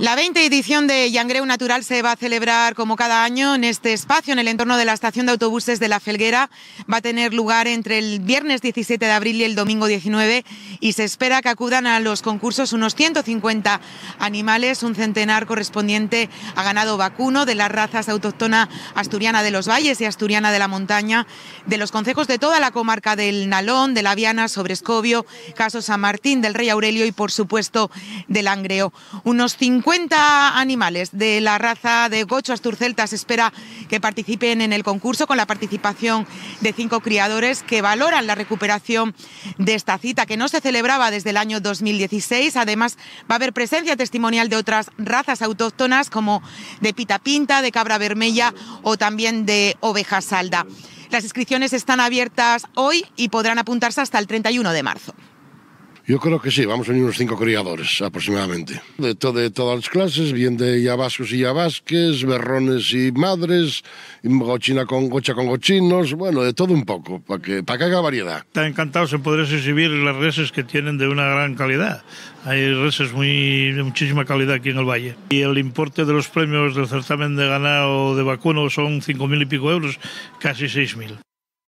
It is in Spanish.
La 20 edición de Yangreu Natural se va a celebrar como cada año en este espacio, en el entorno de la estación de autobuses de La Felguera. Va a tener lugar entre el viernes 17 de abril y el domingo 19 y se espera que acudan a los concursos unos 150 animales, un centenar correspondiente a ganado vacuno de las razas autóctona asturiana de los valles y asturiana de la montaña, de los concejos de toda la comarca del Nalón, de la Viana, Sobrescobio, Caso San Martín, del Rey Aurelio y por supuesto del Angreo. Unos 50 50 animales de la raza de Gocho turceltas. espera que participen en el concurso con la participación de cinco criadores que valoran la recuperación de esta cita que no se celebraba desde el año 2016. Además, va a haber presencia testimonial de otras razas autóctonas como de pita pinta, de cabra vermella o también de oveja salda. Las inscripciones están abiertas hoy y podrán apuntarse hasta el 31 de marzo. Yo creo que sí, vamos a unir unos cinco criadores aproximadamente. De, de todas las clases, bien de yabascos y yabasques, berrones y madres, gochina con gocha con gochinos, bueno, de todo un poco, para que, para que haga variedad. Está encantado, se poder exhibir las reses que tienen de una gran calidad. Hay reses muy, de muchísima calidad aquí en el Valle. Y el importe de los premios del certamen de ganado de vacuno son cinco mil y pico euros, casi seis mil.